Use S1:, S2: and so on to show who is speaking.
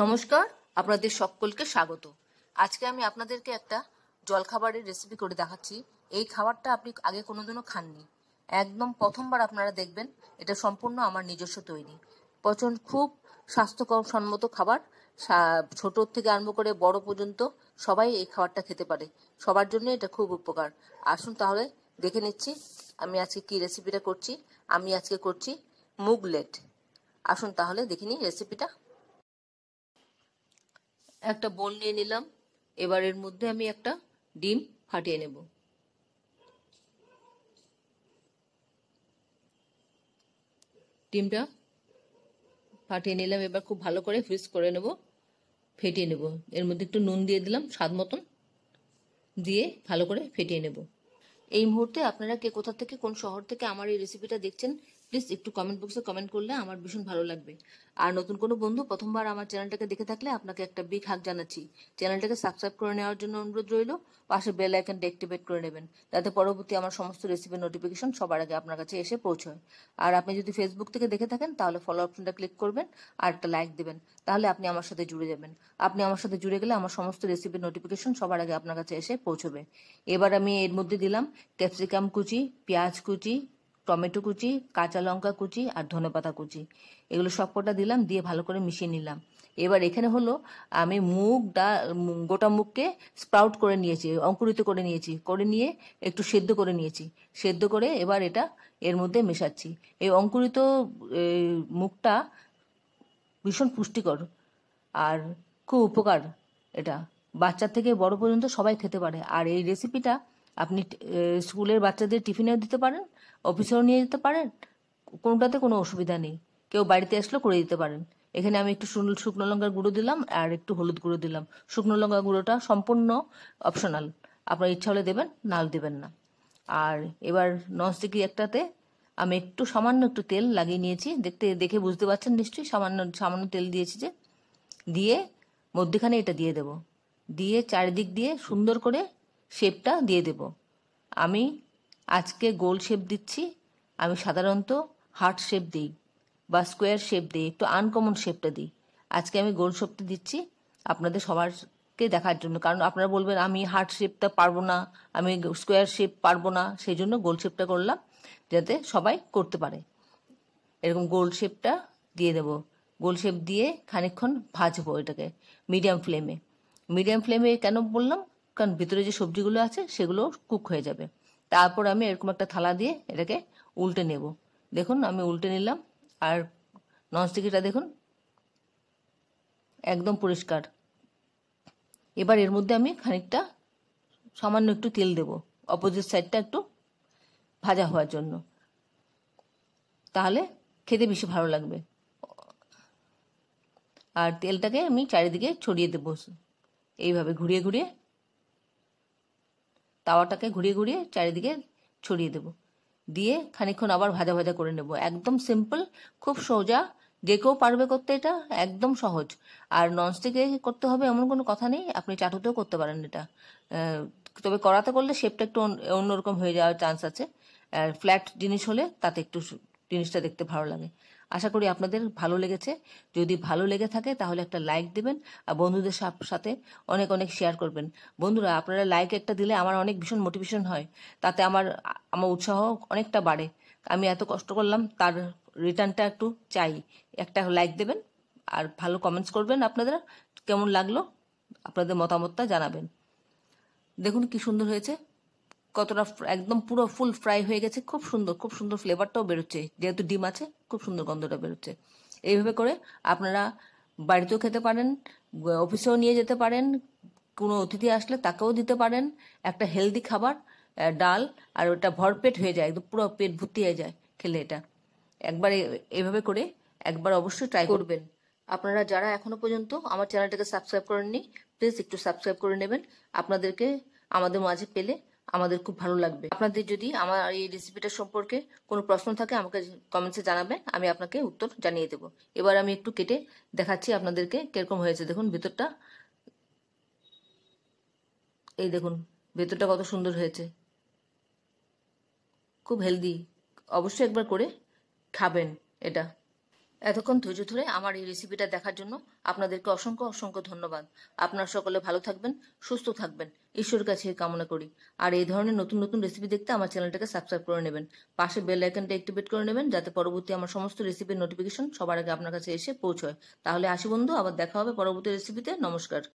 S1: নমস্কার আপনাদের সকলকে স্বাগত আজকে আমি আপনাদেরকে একটা জলখাবারের রেসিপি করে দেখাচ্ছি এই খাবারটা আপনি আগে কোনোদিনও খাননি একদম প্রথমবার আপনারা দেখবেন এটা সম্পূর্ণ আমার নিজস্ব তৈরি পচন খুব স্বাস্থ্যকর সম্মত খাবার ছোট থেকে আরম্ভ করে বড় পর্যন্ত সবাই এই খাবারটা খেতে পারে সবার জন্য এটা খুব উপকার আসুন তাহলে দেখে নিচ্ছি আমি আজকে কি রেসিপিটা করছি আমি আজকে করছি মুগলেট আসুন তাহলে দেখে নিই রেসিপিটা একটা বোল নিয়ে নিলাম এবার এর মধ্যে আমি একটা ডিম ফাটিয়ে নেব ডিমটা ফাটিয়ে নিলাম এবার খুব ভালো করে ফ্রিজ করে নেব ফেটিয়ে নেব এর মধ্যে একটু নুন দিয়ে দিলাম স্বাদ মতন দিয়ে ভালো করে ফেটিয়ে নেব এই মুহূর্তে আপনারা কে কোথা থেকে কোন শহর থেকে আমার এই রেসিপিটা দেখছেন প্লিজ একটু কমেন্ট বক্সে কমেন্ট করলে আমার ভীষণ ভালো লাগবে আর নতুন কোনো বন্ধু প্রথমবার আমার চ্যানেলটাকে দেখে থাকলে আপনাকে একটা বিগ হাক জানাচ্ছি চ্যানেলটাকে সাবস্ক্রাইব করে নেওয়ার জন্য অনুরোধ রইল পাশে বেল আইকনটা অ্যাক্টিভেট করে নেবেন যাতে পরবর্তী আমার সমস্ত রেসিপির নোটিফিকেশন সবার আগে আপনার কাছে এসে পৌঁছয় আর আপনি যদি ফেসবুক থেকে দেখে থাকেন তাহলে ফলো অপশনটা ক্লিক করবেন আর একটা লাইক দেবেন তাহলে আপনি আমার সাথে জুড়ে যাবেন আপনি আমার সাথে জুড়ে গেলে আমার সমস্ত রেসিপির নোটিফিকেশন সবার আগে আপনার কাছে এসে পৌঁছবে এবার আমি এর মধ্যে দিলাম ক্যাপসিকাম কুচি পেঁয়াজ কুচি টমেটো কুচি কাঁচা লঙ্কা কুচি আর ধনেপাতা কুচি এগুলো সবকটা দিলাম দিয়ে ভালো করে মিশিয়ে নিলাম এবার এখানে হলো আমি মুগ ডা গোটা মুগকে স্প্রাউট করে নিয়েছি অঙ্কুরিত করে নিয়েছি করে নিয়ে একটু সেদ্ধ করে নিয়েছি সেদ্ধ করে এবার এটা এর মধ্যে মেশাচ্ছি এই অঙ্কুরিত মুখটা ভীষণ পুষ্টিকর আর খুব উপকার এটা বাচ্চা থেকে বড় পর্যন্ত সবাই খেতে পারে আর এই রেসিপিটা আপনি স্কুলের বাচ্চাদের টিফিনেও দিতে পারেন অফিসেও নিয়ে যেতে পারেন কোনোটাতে কোনো অসুবিধা নেই কেউ বাড়িতে আসলেও করে দিতে পারেন এখানে আমি একটু শুকনো লঙ্কার গুঁড়ো দিলাম আর একটু হলুদ গুঁড়ো দিলাম শুকনো লঙ্কা গুঁড়োটা সম্পূর্ণ অপশনাল আপনার ইচ্ছা হলে দেবেন নাল দেবেন না আর এবার ননস্টিকি একটাতে আমি একটু সামান্য একটু তেল লাগিয়ে নিয়েছি দেখতে দেখে বুঝতে পারছেন নিশ্চয়ই সামান্য সামান্য তেল দিয়েছি যে দিয়ে মধ্যখানে এটা দিয়ে দেব দিয়ে চারিদিক দিয়ে সুন্দর করে শেপটা দিয়ে দেব আমি আজকে গোল শেপ দিচ্ছি আমি সাধারণত হার্ট শেপ দিই বা স্কোয়ার শেপ দিই একটু আনকমন শেপটা দিই আজকে আমি গোল শেপটা দিচ্ছি আপনাদের সবারকে দেখার জন্য কারণ আপনারা বলবেন আমি হার্ট শেপটা পারবো না আমি স্কোয়ার শেপ পারবো না সেই জন্য গোল শেপটা করলাম যাতে সবাই করতে পারে এরকম গোল শেপটা দিয়ে দেব গোল শেপ দিয়ে খানিক্ষণ ভাজবো এটাকে মিডিয়াম ফ্লেমে মিডিয়াম ফ্লেমে কেন বললাম কারণ ভিতরে যে সবজিগুলো আছে সেগুলো কুক হয়ে যাবে তারপর আমি এরকম একটা থালা দিয়ে এটাকে উল্টে নেব দেখুন আমি উল্টে নিলাম আর ননস্টিকিটা দেখুন একদম পরিষ্কার এবার এর মধ্যে আমি খানিকটা সামান্য একটু তেল দেব অপোজিট সাইডটা একটু ভাজা হওয়ার জন্য তাহলে খেতে বেশি ভালো লাগবে আর তেলটাকে আমি চারিদিকে ছড়িয়ে দেবো এইভাবে ঘুরিয়ে ঘুরিয়ে তাওয়াটাকে ঘুরিয়ে ঘুরিয়ে চারিদিকে ছড়িয়ে দেব দিয়ে খানিক্ষণ আবার ভাজা ভাজা করে নেব একদম সিম্পল খুব সোজা যে কেউ পারবে করতে এটা একদম সহজ আর ননস্টিকে করতে হবে এমন কোনো কথা নেই আপনি চাটুতেও করতে পারেন এটা তবে করাতে করলে শেপটা একটু অন্যরকম হয়ে যাওয়ার চান্স আছে আর ফ্ল্যাট জিনিস হলে তাতে একটু জিনিসটা দেখতে ভালো লাগে আশা করি আপনাদের ভালো লেগেছে যদি ভালো লেগে থাকে তাহলে একটা লাইক দেবেন আর বন্ধুদের সাথে অনেক অনেক শেয়ার করবেন বন্ধুরা আপনারা লাইক একটা দিলে আমার অনেক ভীষণ মোটিভেশন হয় তাতে আমার আমার উৎসাহ অনেকটা বাড়ে আমি এত কষ্ট করলাম তার রিটার্নটা একটু চাই একটা লাইক দেবেন আর ভালো কমেন্টস করবেন আপনাদের কেমন লাগলো আপনাদের মতামতটা জানাবেন দেখুন কি সুন্দর হয়েছে কতটা একদম পুরো ফুল ফ্রাই হয়ে গেছে খুব সুন্দর খুব সুন্দর ফ্লেভারটাও বেরোচ্ছে যেহেতু ডিম আছে খুব সুন্দর গন্ধটা বেরোচ্ছে এইভাবে করে আপনারা বাড়িতেও খেতে পারেন অফিসেও নিয়ে যেতে পারেন কোনো অতিথি আসলে তাকেও দিতে পারেন একটা হেলদি খাবার ডাল আর ওটা ভরপেট হয়ে যায় একদম পুরো পেট ভর্তি হয়ে যায় খেলে এটা একবার এভাবে করে একবার অবশ্যই ট্রাই করবেন আপনারা যারা এখনো পর্যন্ত আমার চ্যানেলটাকে সাবস্ক্রাইব করেননি প্লিজ একটু সাবস্ক্রাইব করে নেবেন আপনাদেরকে আমাদের মাঝে পেলে আমাদের খুব ভালো লাগবে আপনাদের যদি আমার এই রেসিপিটা সম্পর্কে কোনো প্রশ্ন থাকে আমাকে কমেন্টসে জানাবেন আমি আপনাকে উত্তর জানিয়ে দেব এবার আমি একটু কেটে দেখাচ্ছি আপনাদেরকে কিরকম হয়েছে দেখুন ভেতরটা এই দেখুন ভেতরটা কত সুন্দর হয়েছে খুব হেলদি অবশ্যই একবার করে খাবেন এটা এতক্ষণ ধৈর্য ধরে আমার এই রেসিপিটা দেখার জন্য আপনাদেরকে অসংখ্য অসংখ্য ধন্যবাদ আপনারা সকলে ভালো থাকবেন সুস্থ থাকবেন ঈশ্বরের কাছে কামনা করি আর এই ধরনের নতুন নতুন রেসিপি দেখতে আমার চ্যানেলটাকে সাবস্ক্রাইব করে নেবেন পাশে বেল আইকনটা অ্যাক্টিভেট করে নেবেন যাতে পরবর্তী আমার সমস্ত রেসিপির নোটিফিকেশন সবার আগে আপনার কাছে এসে পৌঁছয় তাহলে আসি বন্ধু আবার দেখা হবে পরবর্তী রেসিপিতে নমস্কার